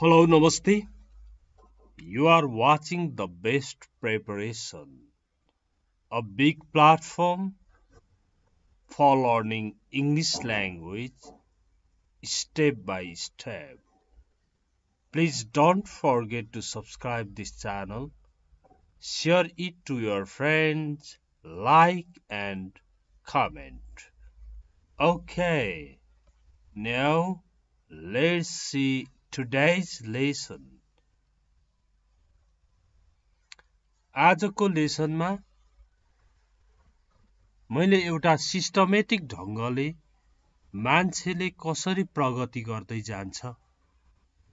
Hello, Namaste. You are watching the best preparation, a big platform for learning English language step by step. Please don't forget to subscribe this channel, share it to your friends, like and comment. Okay, now let's see today's lesson आजको लेसनमा मैले एउटा systematic ढङ्गले मान्छेले कसरी प्रगति गर्दै जान्छ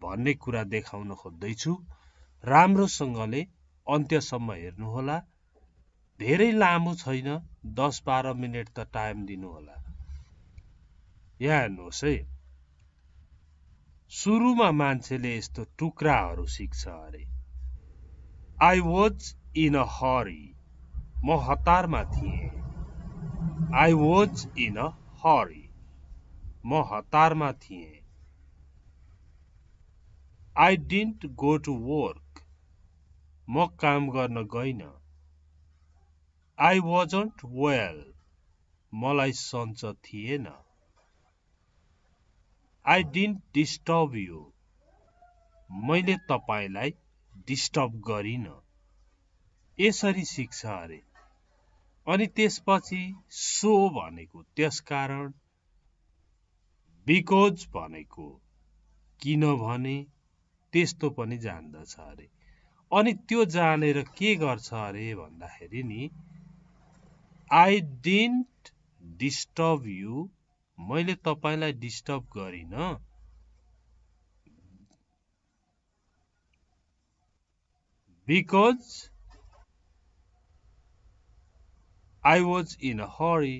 भन्ने कुरा देखाउन खोज्दैछु राम्रोसँगले अन्त्यसम्म हेर्नुहोला धेरै लामो छैन दस बाह्र मिनट त टाइम दिनुहोला यहाँ हेर्नुहोस् है सुरुमा मान्छेले यस्तो टुक्राहरू सिक्छ अरे I was in a hurry म हतारमा थिएँ I was in a hurry म हतारमा थिएँ I didn't go to work म काम गर्न गइन आई वाजन्ट वेल मलाई सन्च थिएन आई डिन्ट डिस्टर्ब यु मैले तपाईँलाई डिस्टर्ब गरिनँ यसरी सिक्छ अरे अनि त्यसपछि सो भनेको त्यसकारण बिकज भनेको किनभने त्यस्तो पनि जान्दछ अरे अनि त्यो जानेर के गर्छ अरे भन्दाखेरि नि आई डिन्ट डिस्टर्ब यु मैले तपाईँलाई डिस्टर्ब गरिनँ because I was in a hurry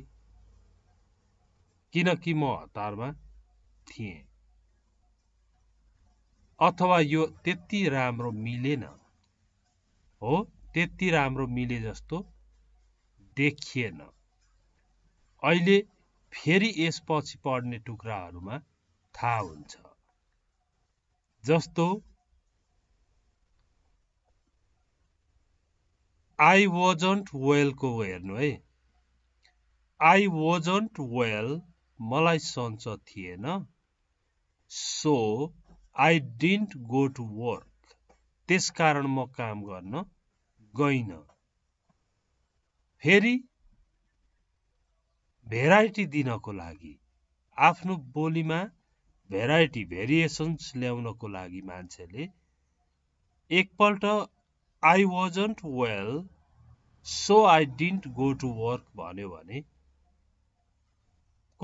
किनकि म हतारमा थिएँ अथवा यो त्यति राम्रो मिलेन हो त्यति राम्रो मिले जस्तो देखिएन अहिले फेरि यसपछि पढ्ने टुक्राहरूमा थाहा हुन्छ जस्तो आई वजन्ट वेलको हेर्नु है आई वजन्ट वेल मलाई सन्च थिएन so I didn't go to work त्यसकारण म काम गर्न गइनँ फेरि भेराइटी दिनको लागि आफ्नो बोलीमा भेराइटी भेरिएसन्स ल्याउनको लागि मान्छेले एकपल्ट I wasn't well so I didn't go to work भन्यो भने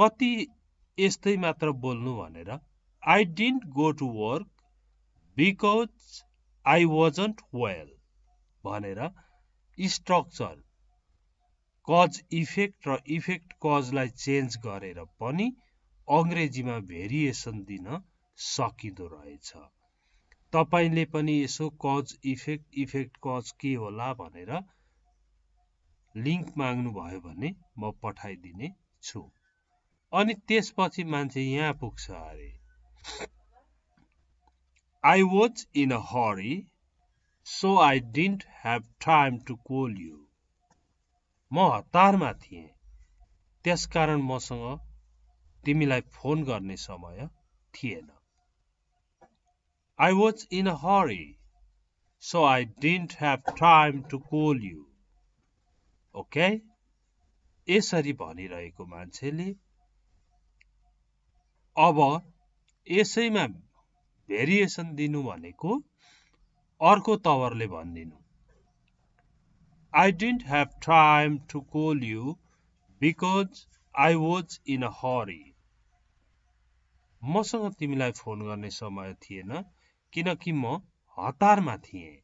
कति यस्तै मात्र बोल्नु भनेर I didn't go to work because I wasn't well भनेर स्ट्रक्चर कज इफेक्ट र इफेक्ट कजलाई चेन्ज गरेर पनि अङ्ग्रेजीमा भेरिएसन दिन सकिँदो रहेछ तपाईँले पनि यसो कज इफेक्ट इफेक्ट कज के होला भनेर लिङ्क माग्नुभयो भने म पठाइदिने छु अनि त्यसपछि मान्छे यहाँ पुग्छ अरे I was in a hurry so I didn't have time to call you म हतारमा थिएँ त्यसकारण मसँग तिमीलाई फोन गर्ने समय थिएन I was in a hurry so I didn't have time to call you okay यसरी भनिरहेको मान्छेले अब यसैमा भेरिएसन दिनु भनेको अर्को तवरले भनिदिनु I didn't have time to call you because I was in a hurry. मसँग तिमीलाई फोन गर्ने समय थिएन किनकि म हतारमा थिएँ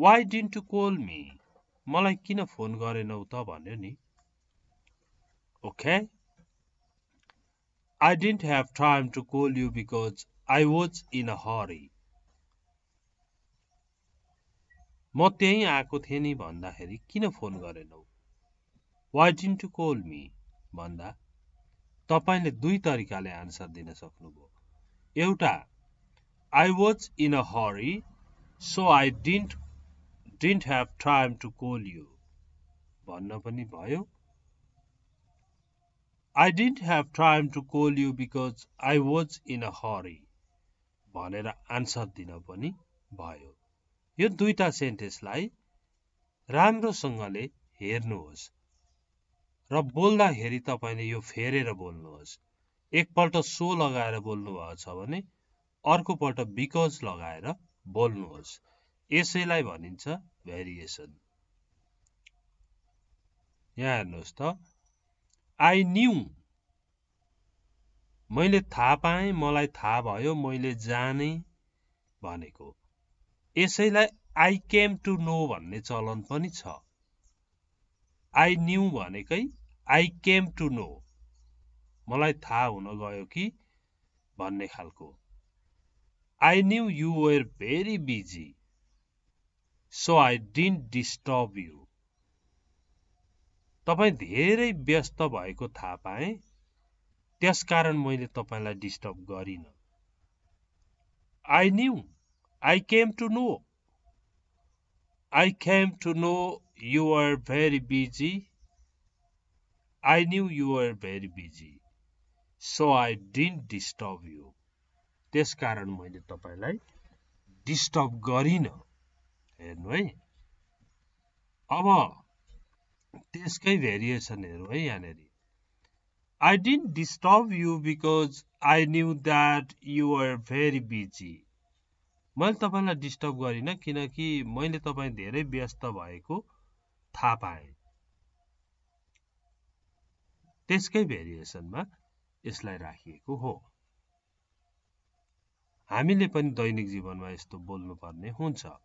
वाइ डिन्ट कोल मी मलाई किन फोन गरेनौ त भन्यो नि okay I didn't have time to call you because I was in a hurry म त्यहीँ आएको थिएँ नि भन्दाखेरि किन फोन गरेनौ why didn't to call me भन्दा तपाईँले दुई तरिकाले आन्सर दिन सक्नुभयो एउटा I was in a hurry so I didn't didn't have time to call you भन्न पनि भयो I didn't have time to call you because I was in a हरी भनेर आन्सर दिन पनि भयो यो दुईवटा सेन्टेन्सलाई राम्रोसँगले हेर्नुहोस् र बोल्दाखेरि तपाईँले यो फेरेर बोल्नुहोस् एकपल्ट सो लगाएर बोल्नुभएको छ भने अर्कोपल्ट बिकज लगाएर बोल्नुहोस् यसैलाई भनिन्छ भेरिएसन यहाँ हेर्नुहोस् त आई न्यू मैले थाहा पाएँ मलाई थाहा भयो मैले जाने भनेको यसैलाई आई केम टु नो भन्ने चलन पनि छ आई न्यू भनेकै आई केम टु नो मलाई थाहा हुन गयो कि भन्ने खालको I knew you were very busy so I didn't disturb you तपाईँ धेरै व्यस्त भएको थाहा पाएँ त्यसकारण मैले तपाईँलाई डिस्टर्ब गरिनँ I knew I came to know. I came to know you are very busy. I knew you were very busy. So I didn't disturb you. This त्यस कारण मैले तपाईँलाई डिस्टर्ब गरिनँ हेर्नु है This guy भेरिएसनहरू है यहाँनिर I didn't disturb you because I knew that you were very busy. मैले तपाईँलाई डिस्टर्ब गरिनँ किनकि मैले तपाईँ धेरै व्यस्त भएको थाहा पाएँ त्यसकै भेरिएसनमा यसलाई राखिएको हो हामीले पनि दैनिक जीवनमा यस्तो बोल्नुपर्ने हुन्छ यहाँ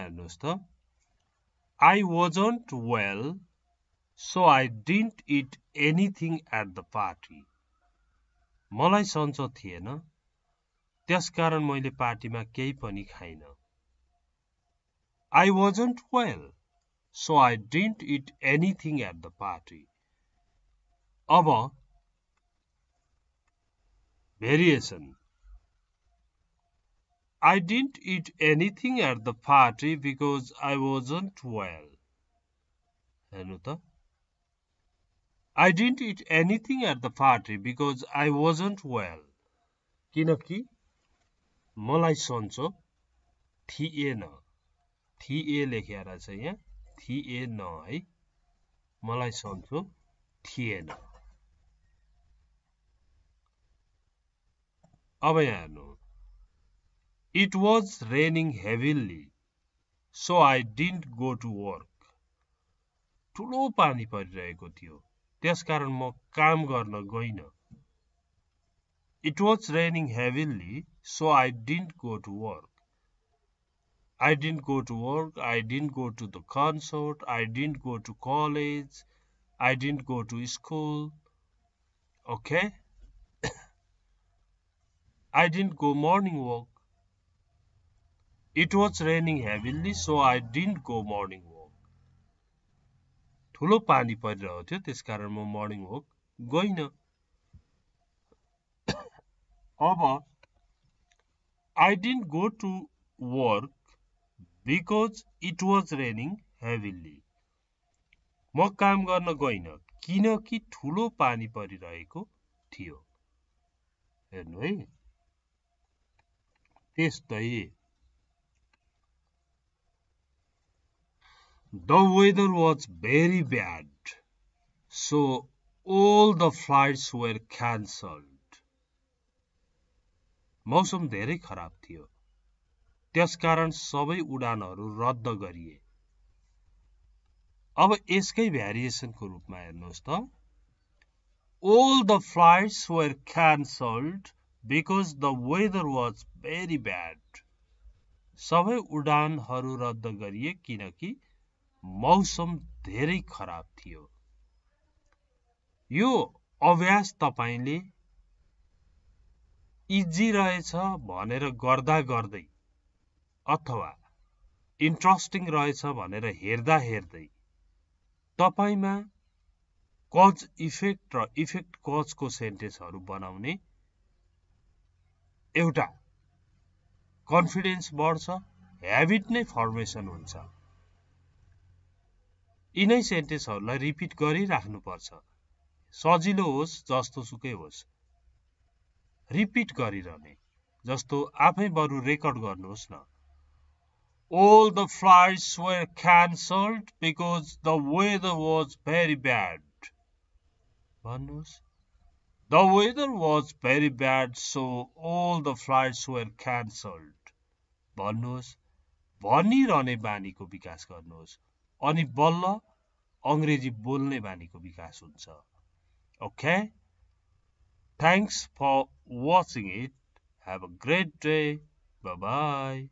हेर्नुहोस् त I wasn't well so I didn't eat anything at the party मलाई सन्चो थिएन त्यसकारण मैले पार्टीमा केही पनि खाइन I wasn't well so I didn't eat anything at the party अब variation I didn't eat anything at the party because I wasn't well. हेर्नु त I didn't eat anything at the party because I wasn't well. किनकी? मलाई सन्चो थिएन थिए लेखेर चाहिँ यहाँ थिएन है मलाई सन्चो थिएन अब यहाँ हेर्नु it was raining heavily so I didn't go to work ठुलो पानी परिरहेको थियो त्यसकारण म काम गर्न गइनँ It was raining heavily, so I didn't go to work. I didn't go to work, I didn't go to the concert, I didn't go to college, I didn't go to school. Okay? I didn't go morning walk. It was raining heavily, so I didn't go morning walk. ठुलो पानी परिरहेको थियो त्यसकारण म morning walk गइनँ अब I didn't go to work because it was raining heavily म काम गर्न गइनँ किनकि ठुलो पानी परिरहेको थियो हेर्नु है त्यस्तै the weather was very bad so all the flights were cancel मौसम धेरै खराब थियो त्यसकारण सबै उडानहरू रद्द गरिए अब यसकै भ्यारिएसनको रूपमा हेर्नुहोस् त all the flights were cancelled because the weather was very bad सबै उडानहरू रद्द गरिए किनकि मौसम धेरै खराब थियो यो अभ्यास तपाईँले इजी रहेछ भनेर गर्दा गर्दै अथवा इन्ट्रेस्टिङ रहेछ भनेर हेर्दा हेर्दै तपाईँमा कज इफेक्ट र इफेक्ट कजको सेन्टेन्सहरू बनाउने एउटा कन्फिडेन्स बढ्छ ह्याबिट नै फर्मेसन हुन्छ यिनै सेन्टेन्सहरूलाई रिपिट गरिराख्नुपर्छ सजिलो होस् जस्तो सुकै होस् रिपिट गरिरहने जस्तो आफै बरु रेकर्ड गर्नुहोस् न all the flights were cancelled because the weather was very bad भन्नुहोस् the weather was very bad so all the flights were cancelled भन्नुहोस् भनिरहने बानीको विकास गर्नुहोस् अनि बल्ल अङ्ग्रेजी बोल्ने बानीको विकास हुन्छ okay okay? Thanks for watching it. Have a great day. Bye bye.